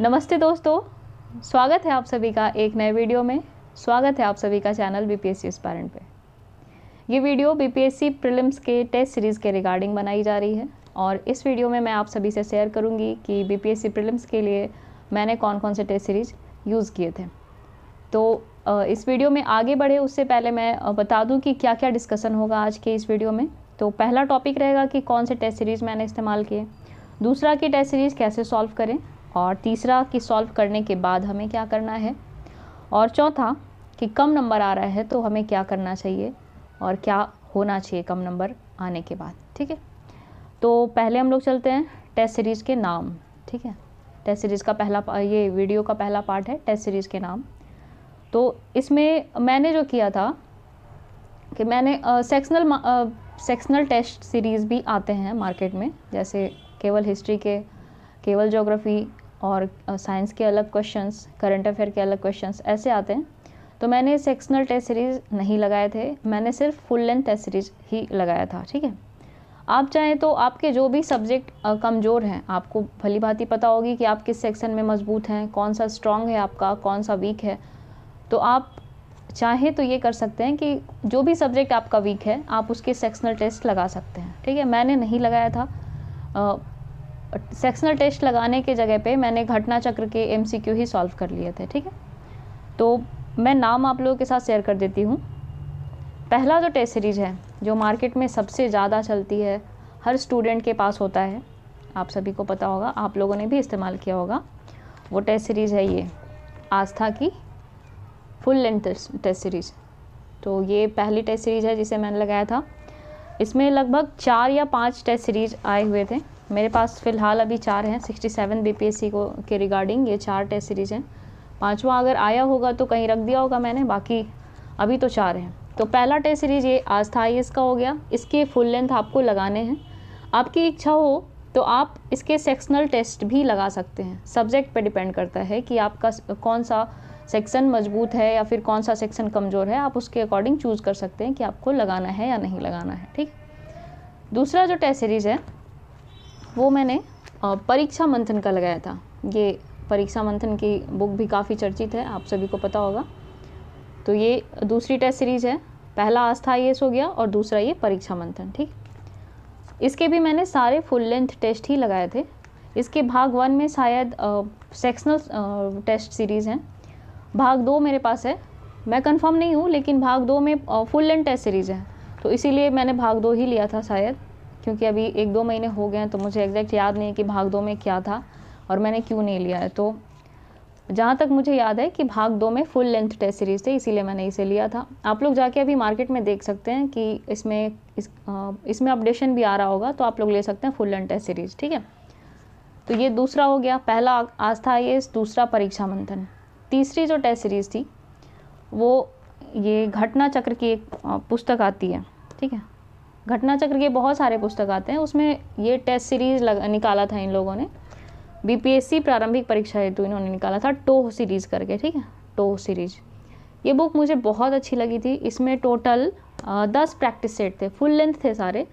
नमस्ते दोस्तों स्वागत है आप सभी का एक नए वीडियो में स्वागत है आप सभी का चैनल बी पी एस पे ये video B P S prelims के टेस्ट सीरीज़ के रिगार्डिंग बनाई जा रही है और इस वीडियो में मैं आप सभी से शेयर करूँगी कि बी पी एस प्रीलिम्स के लिए मैंने कौन कौन से टेस्ट सीरीज़ यूज़ किए थे तो इस वीडियो में आगे बढ़े उससे पहले मैं बता दूँ कि क्या क्या डिस्कसन होगा आज के इस वीडियो में तो पहला टॉपिक रहेगा कि कौन से टेस्ट सीरीज़ मैंने इस्तेमाल किए दूसरा कि टेस्ट सीरीज़ कैसे सॉल्व करें और तीसरा कि सॉल्व करने के बाद हमें क्या करना है और चौथा कि कम नंबर आ रहा है तो हमें क्या करना चाहिए और क्या होना चाहिए कम नंबर आने के बाद ठीक है तो पहले हम लोग चलते हैं टेस्ट सीरीज़ के नाम ठीक है टेस्ट सीरीज़ का पहला ये वीडियो का पहला पार्ट है टेस्ट सीरीज़ के नाम तो इसमें मैंने जो किया था कि मैंने सेक्शनल सेक्शनल टेस्ट सीरीज़ भी आते हैं मार्केट में जैसे केवल हिस्ट्री के केवल जोग्राफ़ी और साइंस के अलग क्वेश्चंस करंट अफेयर के अलग क्वेश्चंस ऐसे आते हैं तो मैंने सेक्शनल टेस्ट सीरीज़ नहीं लगाए थे मैंने सिर्फ फुल लेंथ टेस्ट सीरीज़ ही लगाया था ठीक है आप चाहें तो आपके जो भी सब्जेक्ट कमज़ोर हैं आपको भली भांति पता होगी कि आप किस सेक्शन में मजबूत हैं कौन सा स्ट्रॉन्ग है आपका कौन सा वीक है तो आप चाहें तो ये कर सकते हैं कि जो भी सब्जेक्ट आपका वीक है आप उसके सेक्शनल टेस्ट लगा सकते हैं ठीक है मैंने नहीं लगाया था सेक्शनल टेस्ट लगाने के जगह पे मैंने घटना चक्र के एम ही सॉल्व कर लिए थे ठीक है तो मैं नाम आप लोगों के साथ शेयर कर देती हूँ पहला जो टेस्ट सीरीज है जो मार्केट में सबसे ज़्यादा चलती है हर स्टूडेंट के पास होता है आप सभी को पता होगा आप लोगों ने भी इस्तेमाल किया होगा वो टेस्ट सीरीज़ है ये आस्था की फुल लेंथ टेस्ट सीरीज़ तो ये पहली टेस्ट सीरीज़ है जिसे मैंने लगाया था इसमें लगभग चार या पांच टेस्ट सीरीज आए हुए थे मेरे पास फ़िलहाल अभी चार हैं सिक्सटी सेवन बी को के रिगार्डिंग ये चार टेस्ट सीरीज़ हैं पाँचवा अगर आया होगा तो कहीं रख दिया होगा मैंने बाकी अभी तो चार हैं तो पहला टेस्ट सीरीज़ ये आज था आई का हो गया इसके फुल लेंथ आपको लगाने हैं आपकी इच्छा हो तो आप इसके सेक्शनल टेस्ट भी लगा सकते हैं सब्जेक्ट पर डिपेंड करता है कि आपका कौन सा सेक्शन मजबूत है या फिर कौन सा सेक्शन कमज़ोर है आप उसके अकॉर्डिंग चूज़ कर सकते हैं कि आपको लगाना है या नहीं लगाना है ठीक दूसरा जो टेस्ट सीरीज़ है वो मैंने परीक्षा मंथन का लगाया था ये परीक्षा मंथन की बुक भी काफ़ी चर्चित है आप सभी को पता होगा तो ये दूसरी टेस्ट सीरीज है पहला आस्था आई हो गया और दूसरा ये परीक्षा मंथन ठीक इसके भी मैंने सारे फुल लेंथ टेस्ट ही लगाए थे इसके भाग वन में शायद सेक्शनल टेस्ट सीरीज़ हैं भाग दो मेरे पास है मैं कंफर्म नहीं हूँ लेकिन भाग दो में फुल लेंथ टेस्ट सीरीज़ है तो इसीलिए मैंने भाग दो ही लिया था शायद क्योंकि अभी एक दो महीने हो गए हैं तो मुझे एग्जैक्ट याद नहीं है कि भाग दो में क्या था और मैंने क्यों नहीं लिया है तो जहाँ तक मुझे याद है कि भाग दो में फुल लेंथ टेस्ट सीरीज़ थे इसीलिए मैंने इसे लिया था आप लोग जाके अभी मार्केट में देख सकते हैं कि इसमें इस, इसमें अपडेशन भी आ रहा होगा तो आप लोग ले सकते हैं फुल लेंथ टेस्ट सीरीज़ ठीक है तो ये दूसरा हो गया पहला आस्था ये दूसरा परीक्षा मंथन तीसरी जो टेस्ट सीरीज़ थी वो ये घटना चक्र की एक पुस्तक आती है ठीक है घटना चक्र के बहुत सारे पुस्तक आते हैं उसमें ये टेस्ट सीरीज़ निकाला था इन लोगों ने बीपीएससी प्रारंभिक परीक्षा हेतु इन्होंने निकाला था टोह सीरीज़ करके ठीक है टोह सीरीज़ ये बुक मुझे बहुत अच्छी लगी थी इसमें टोटल दस प्रैक्टिस सेट थे फुल लेंथ थे सारे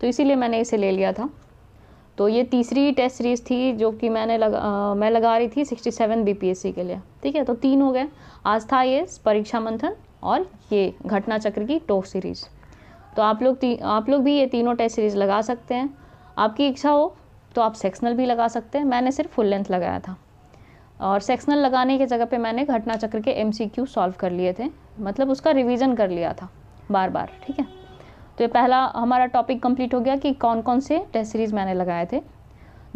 तो इसीलिए मैंने इसे ले लिया था तो ये तीसरी टेस्ट सीरीज़ थी जो कि मैंने लगा आ, मैं लगा रही थी सिक्सटी सेवन बी के लिए ठीक है तो तीन हो गए आज था ये परीक्षा मंथन और ये घटना चक्र की टोह सीरीज़ तो आप लोग आप लोग भी ये तीनों टेस्ट सीरीज़ लगा सकते हैं आपकी इच्छा हो तो आप सेक्शनल भी लगा सकते हैं मैंने सिर्फ फुल लेंथ लगाया था और सेक्शनल लगाने की जगह पे मैंने घटना चक्र के एम सॉल्व कर लिए थे मतलब उसका रिवीजन कर लिया था बार बार ठीक है तो ये पहला हमारा टॉपिक कंप्लीट हो गया कि कौन कौन से टेस्ट सीरीज़ मैंने लगाए थे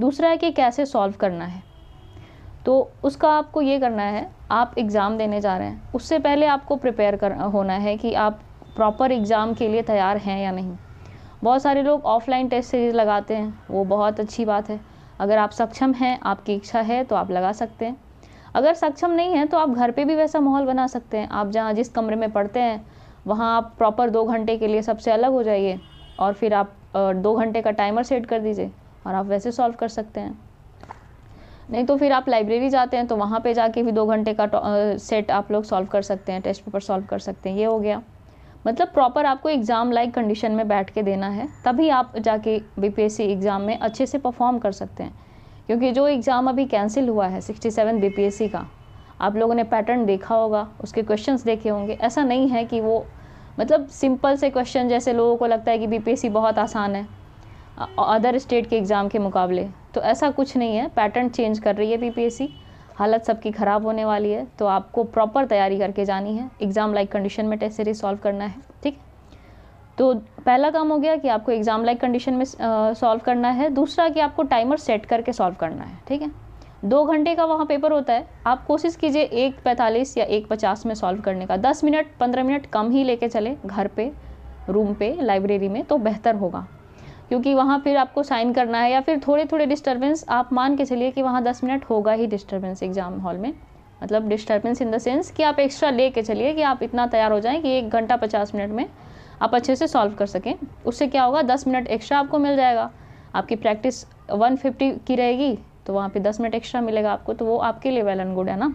दूसरा है कि कैसे सॉल्व करना है तो उसका आपको ये करना है आप एग्ज़ाम देने जा रहे हैं उससे पहले आपको प्रिपेयर कर होना है कि आप प्रॉपर एग्ज़ाम के लिए तैयार हैं या नहीं बहुत सारे लोग ऑफ़लाइन टेस्ट सीरीज़ लगाते हैं वो बहुत अच्छी बात है अगर आप सक्षम हैं आपकी इच्छा है तो आप लगा सकते हैं अगर सक्षम नहीं है तो आप घर पे भी वैसा माहौल बना सकते हैं आप जहाँ जिस कमरे में पढ़ते हैं वहाँ आप प्रॉपर दो घंटे के लिए सबसे अलग हो जाइए और फिर आप दो घंटे का टाइमर सेट कर दीजिए और आप वैसे सॉल्व कर सकते हैं नहीं तो फिर आप लाइब्रेरी जाते हैं तो वहाँ पे जाके भी दो घंटे का सेट आप लोग सॉल्व कर सकते हैं टेस्ट पेपर सॉल्व कर सकते हैं ये हो गया मतलब प्रॉपर आपको एग्ज़ाम लाइक कंडीशन में बैठ के देना है तभी आप जाके बीपीएससी एग्ज़ाम में अच्छे से परफॉर्म कर सकते हैं क्योंकि जो एग्ज़ाम अभी कैंसिल हुआ है सिक्सटी सेवन बी का आप लोगों ने पैटर्न देखा होगा उसके क्वेश्चंस देखे होंगे ऐसा नहीं है कि वो मतलब सिंपल से क्वेश्चन जैसे लोगों को लगता है कि बी बहुत आसान है अदर स्टेट के एग्ज़ाम के मुकाबले तो ऐसा कुछ नहीं है पैटर्न चेंज कर रही है बी हालत सबकी ख़राब होने वाली है तो आपको प्रॉपर तैयारी करके जानी है एग्ज़ाम लाइक कंडीशन में टेस्ट सीरीज सॉल्व करना है ठीक तो पहला काम हो गया कि आपको एग्ज़ाम लाइक कंडीशन में सॉल्व करना है दूसरा कि आपको टाइमर सेट करके सॉल्व करना है ठीक है दो घंटे का वहाँ पेपर होता है आप कोशिश कीजिए एक पैंतालीस या एक पचास में सॉल्व करने का दस मिनट पंद्रह मिनट कम ही लेके चले घर पे रूम पे लाइब्रेरी में तो बेहतर होगा क्योंकि वहाँ फिर आपको साइन करना है या फिर थोड़े थोड़े डिस्टर्बेंस आप मान के चलिए कि वहाँ दस मिनट होगा ही डिस्टर्बेंस एग्ज़ाम हॉल में मतलब डिस्टर्बेंस इन द सेंस कि आप एक्स्ट्रा ले कर चलिए कि आप इतना तैयार हो जाएं कि एक घंटा पचास मिनट में आप अच्छे से सॉल्व कर सकें उससे क्या होगा दस मिनट एक्स्ट्रा आपको मिल जाएगा आपकी प्रैक्टिस वन फिफ्टी की रहेगी तो वहाँ पे दस मिनट एक्स्ट्रा मिलेगा आपको तो वो आपके लिए वेल एंड गुड है ना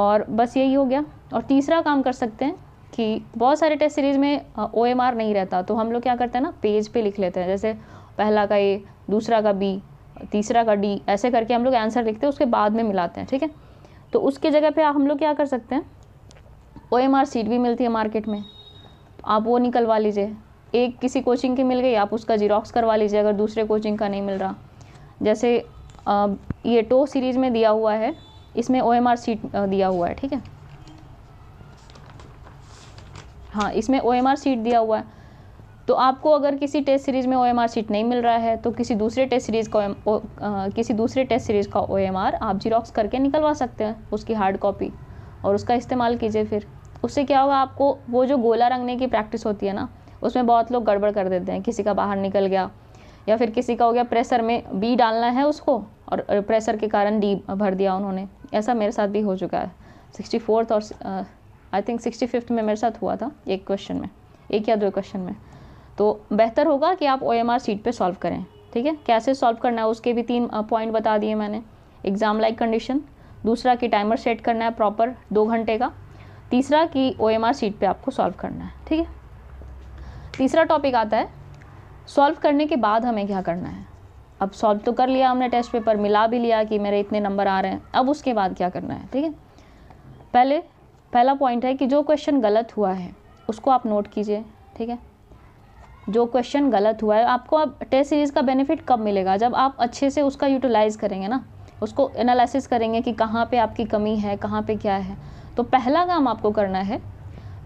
और बस यही हो गया और तीसरा काम कर सकते हैं कि बहुत सारे टेस्ट सीरीज़ में ओ एम आर नहीं रहता तो हम लोग क्या करते हैं ना पेज पे लिख लेते हैं जैसे पहला का ए दूसरा का बी तीसरा का डी ऐसे करके हम लोग आंसर लिखते हैं उसके बाद में मिलाते हैं ठीक है तो उसके जगह पे हम लोग क्या कर सकते हैं ओ एम आर सीट भी मिलती है मार्केट में आप वो निकलवा लीजिए एक किसी कोचिंग की मिल गई आप उसका जीरोक्स करवा लीजिए अगर दूसरे कोचिंग का नहीं मिल रहा जैसे ये टो सीरीज़ में दिया हुआ है इसमें ओ एम आर सीट दिया हुआ है ठीक है हाँ इसमें ओ एम आर सीट दिया हुआ है तो आपको अगर किसी टेस्ट सीरीज़ में ओ एम आर सीट नहीं मिल रहा है तो किसी दूसरे टेस्ट सीरीज़ का किसी दूसरे टेस्ट सीरीज़ का ओ एम आर आप जीरोक्स करके निकलवा सकते हैं उसकी हार्ड कॉपी और उसका इस्तेमाल कीजिए फिर उससे क्या होगा आपको वो जो गोला रंगने की प्रैक्टिस होती है ना उसमें बहुत लोग गड़बड़ कर देते हैं किसी का बाहर निकल गया या फिर किसी का हो गया प्रेशर में बी डालना है उसको और प्रेशर के कारण डी भर दिया उन्होंने ऐसा मेरे साथ भी हो चुका है सिक्सटी फोर्थ और आई थिंक सिक्सटी फिफ्थ में मेरे साथ हुआ था एक क्वेश्चन में एक या दो क्वेश्चन में तो बेहतर होगा कि आप ओ एम आर सीट पर सॉल्व करें ठीक है कैसे सॉल्व करना है उसके भी तीन पॉइंट बता दिए मैंने एग्ज़ाम लाइक कंडीशन दूसरा कि टाइमर सेट करना है प्रॉपर दो घंटे का तीसरा कि ओ एम आर सीट पर आपको सॉल्व करना है ठीक है तीसरा टॉपिक आता है सॉल्व करने के बाद हमें क्या करना है अब सॉल्व तो कर लिया हमने टेस्ट पेपर मिला भी लिया कि मेरे इतने नंबर आ रहे हैं अब उसके बाद क्या करना है ठीक है पहले पहला पॉइंट है कि जो क्वेश्चन गलत हुआ है उसको आप नोट कीजिए ठीक है जो क्वेश्चन गलत हुआ है आपको अब टेस्ट सीरीज़ का बेनिफिट कब मिलेगा जब आप अच्छे से उसका यूटिलाइज़ करेंगे ना उसको एनालिसिस करेंगे कि कहाँ पे आपकी कमी है कहाँ पे क्या है तो पहला काम आपको करना है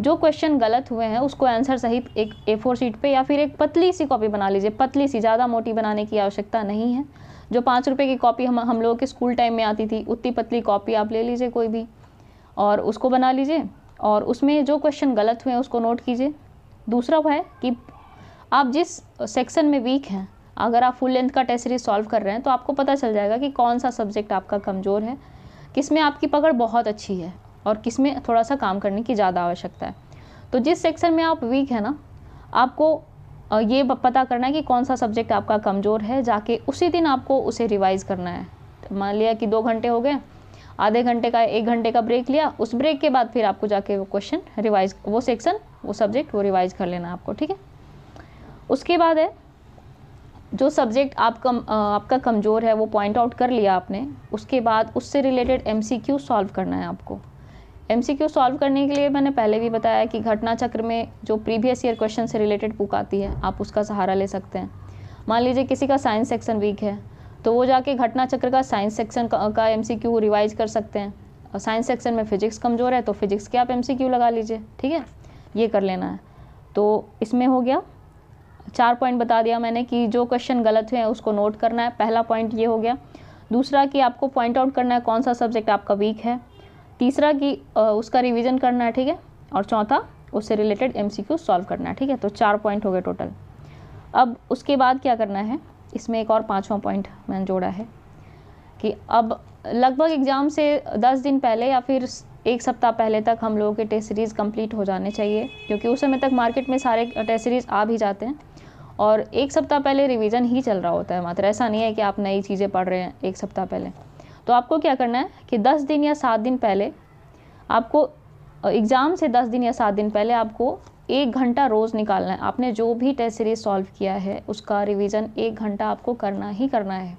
जो क्वेश्चन गलत हुए हैं उसको आंसर सहित एक ए फोर शीट पे या फिर एक पतली सी कॉपी बना लीजिए पतली सी ज़्यादा मोटी बनाने की आवश्यकता नहीं है जो पाँच रुपये की कॉपी हम हम लोगों के स्कूल टाइम में आती थी उतनी पतली कॉपी आप ले लीजिए कोई भी और उसको बना लीजिए और उसमें जो क्वेश्चन गलत हुए उसको नोट कीजिए दूसरा वो है कि आप जिस सेक्शन में वीक हैं अगर आप फुल लेंथ का टेस्ट सीरीज सॉल्व कर रहे हैं तो आपको पता चल जाएगा कि कौन सा सब्जेक्ट आपका कमज़ोर है किस में आपकी पकड़ बहुत अच्छी है और किस में थोड़ा सा काम करने की ज़्यादा आवश्यकता है तो जिस सेक्शन में आप वीक हैं ना आपको ये पता करना है कि कौन सा सब्जेक्ट आपका कमज़ोर है जाके उसी दिन आपको उसे रिवाइज़ करना है मान लिया कि दो घंटे हो गए आधे घंटे का एक घंटे का ब्रेक लिया उस ब्रेक के बाद फिर आपको जाके वो क्वेश्चन रिवाइज वो सेक्शन वो सब्जेक्ट वो रिवाइज कर लेना आपको ठीक है उसके बाद है जो सब्जेक्ट आप कम आपका कमज़ोर है वो पॉइंट आउट कर लिया आपने उसके बाद उससे related M C Q solve करना है आपको एम सी क्यू सॉल्व करने के लिए मैंने पहले भी बताया कि घटना चक्र में जो प्रीवियस ईयर क्वेश्चन से रिलेटेड बुक आती है आप उसका सहारा ले सकते हैं मान लीजिए किसी का साइंस सेक्शन वीक है तो वो जाके घटना चक्र का साइंस सेक्शन का एम सी रिवाइज कर सकते हैं और साइंस सेक्शन में फिजिक्स कमज़ोर है तो फिजिक्स के आप एम लगा लीजिए ठीक है ये कर लेना है तो इसमें हो गया चार पॉइंट बता दिया मैंने कि जो क्वेश्चन गलत हुए हैं उसको नोट करना है पहला पॉइंट ये हो गया दूसरा कि आपको पॉइंट आउट करना है कौन सा सब्जेक्ट आपका वीक है तीसरा कि उसका रिवीजन करना है ठीक है और चौथा उससे रिलेटेड एमसीक्यू सॉल्व करना है ठीक है तो चार पॉइंट हो गए टोटल अब उसके बाद क्या करना है इसमें एक और पाँचवा पॉइंट मैंने जोड़ा है कि अब लगभग एग्ज़ाम से दस दिन पहले या फिर एक सप्ताह पहले तक हम लोगों के टेस्ट सीरीज़ कंप्लीट हो जाने चाहिए क्योंकि उस समय तक मार्केट में सारे टेस्ट सीरीज़ आ भी जाते हैं और एक सप्ताह पहले रिवीजन ही चल रहा होता है मात्र ऐसा नहीं है कि आप नई चीज़ें पढ़ रहे हैं एक सप्ताह पहले तो आपको क्या करना है कि दस दिन या सात दिन पहले आपको एग्ज़ाम से दस दिन या सात दिन पहले आपको एक घंटा रोज़ निकालना है आपने जो भी टेस्ट सीरीज़ सॉल्व किया है उसका रिवीजन एक घंटा आपको करना ही करना है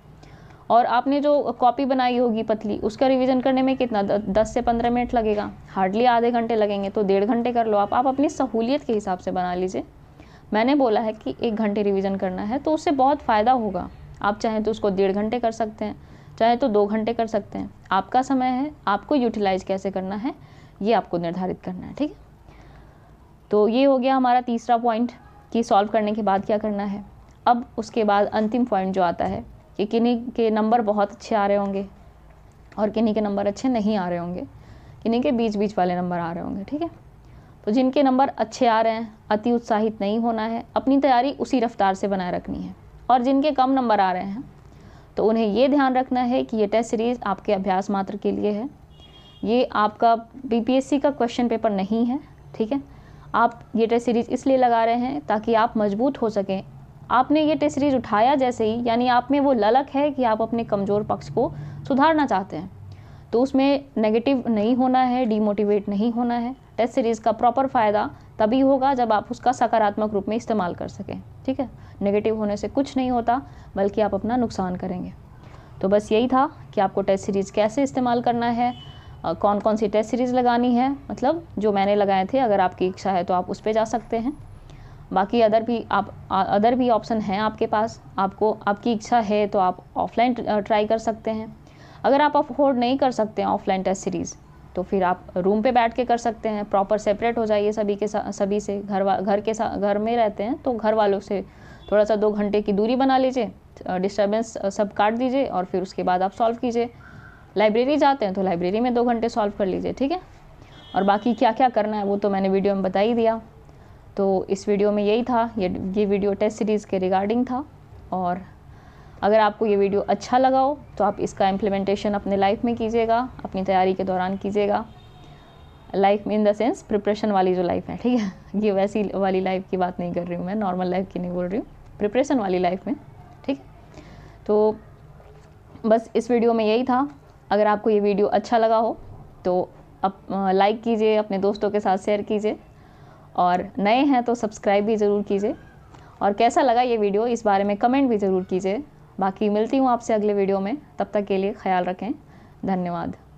और आपने जो कॉपी बनाई होगी पतली उसका रिवीजन करने में कितना दस से पंद्रह मिनट लगेगा हार्डली आधे घंटे लगेंगे तो डेढ़ घंटे कर लो आप आप अपनी सहूलियत के हिसाब से बना लीजिए मैंने बोला है कि एक घंटे रिवीजन करना है तो उससे बहुत फ़ायदा होगा आप चाहें तो उसको डेढ़ घंटे कर सकते हैं चाहे तो दो घंटे कर सकते हैं आपका समय है आपको यूटिलाइज कैसे करना है ये आपको निर्धारित करना है ठीक है तो ये हो गया हमारा तीसरा पॉइंट कि सॉल्व करने के बाद क्या करना है अब उसके बाद अंतिम पॉइंट जो आता है कि किन्हीं के नंबर बहुत अच्छे आ रहे होंगे और किन्हीं के नंबर अच्छे नहीं आ रहे होंगे किन्हीं के बीच बीच वाले नंबर आ रहे होंगे ठीक है तो जिनके नंबर अच्छे आ रहे हैं अति उत्साहित नहीं होना है अपनी तैयारी उसी रफ्तार से बनाए रखनी है और जिनके कम नंबर आ रहे हैं तो उन्हें ये ध्यान रखना है कि ये टेस्ट सीरीज़ आपके अभ्यास मात्र के लिए है ये आपका बीपीएससी का क्वेश्चन पेपर नहीं है ठीक है आप ये टेस्ट सीरीज़ इसलिए लगा रहे हैं ताकि आप मजबूत हो सकें आपने ये टेस्ट सीरीज़ उठाया जैसे ही यानी आप में वो ललक है कि आप अपने कमज़ोर पक्ष को सुधारना चाहते हैं तो उसमें नेगेटिव नहीं होना है डीमोटिवेट नहीं होना है टेस्ट सीरीज़ का प्रॉपर फ़ायदा तभी होगा जब आप उसका सकारात्मक रूप में इस्तेमाल कर सकें ठीक है नेगेटिव होने से कुछ नहीं होता बल्कि आप अपना नुकसान करेंगे तो बस यही था कि आपको टेस्ट सीरीज़ कैसे इस्तेमाल करना है कौन कौन सी टेस्ट सीरीज़ लगानी है मतलब जो मैंने लगाए थे अगर आपकी इच्छा है तो आप उस पर जा सकते हैं बाकी अदर भी आप अदर भी ऑप्शन हैं आपके पास आपको आपकी इच्छा है तो आप ऑफलाइन ट्राई कर सकते हैं अगर आप अफोर्ड नहीं कर सकते हैं ऑफलाइन टेस्ट सीरीज़ तो फिर आप रूम पे बैठ के कर सकते हैं प्रॉपर सेपरेट हो जाइए सभी के सभी से घर घर के साथ घर में रहते हैं तो घर वालों से थोड़ा सा दो घंटे की दूरी बना लीजिए डिस्टर्बेंस सब काट दीजिए और फिर उसके बाद आप सॉल्व कीजिए लाइब्रेरी जाते हैं तो लाइब्रेरी में दो घंटे सॉल्व कर लीजिए ठीक है और बाकी क्या क्या करना है वो तो मैंने वीडियो में बता ही दिया तो इस वीडियो में यही था ये ये वीडियो टेस्ट सीरीज़ के रिगार्डिंग था और अगर आपको ये वीडियो अच्छा लगा हो तो आप इसका इम्प्लीमेंटेशन अपने लाइफ में कीजिएगा अपनी तैयारी के दौरान कीजिएगा life in the sense preparation वाली जो लाइफ है ठीक है ये वैसी वाली लाइफ की बात नहीं कर रही हूँ मैं नॉर्मल लाइफ की नहीं बोल रही हूँ प्रिपरेशन वाली लाइफ में ठीक तो बस इस वीडियो में यही था अगर आपको ये वीडियो अच्छा लगा हो तो अप लाइक कीजिए अपने दोस्तों के साथ शेयर कीजिए और नए हैं तो सब्सक्राइब भी ज़रूर कीजिए और कैसा लगा ये वीडियो इस बारे में कमेंट भी ज़रूर कीजिए बाकी मिलती हूँ आपसे अगले वीडियो में तब तक के लिए ख्याल रखें धन्यवाद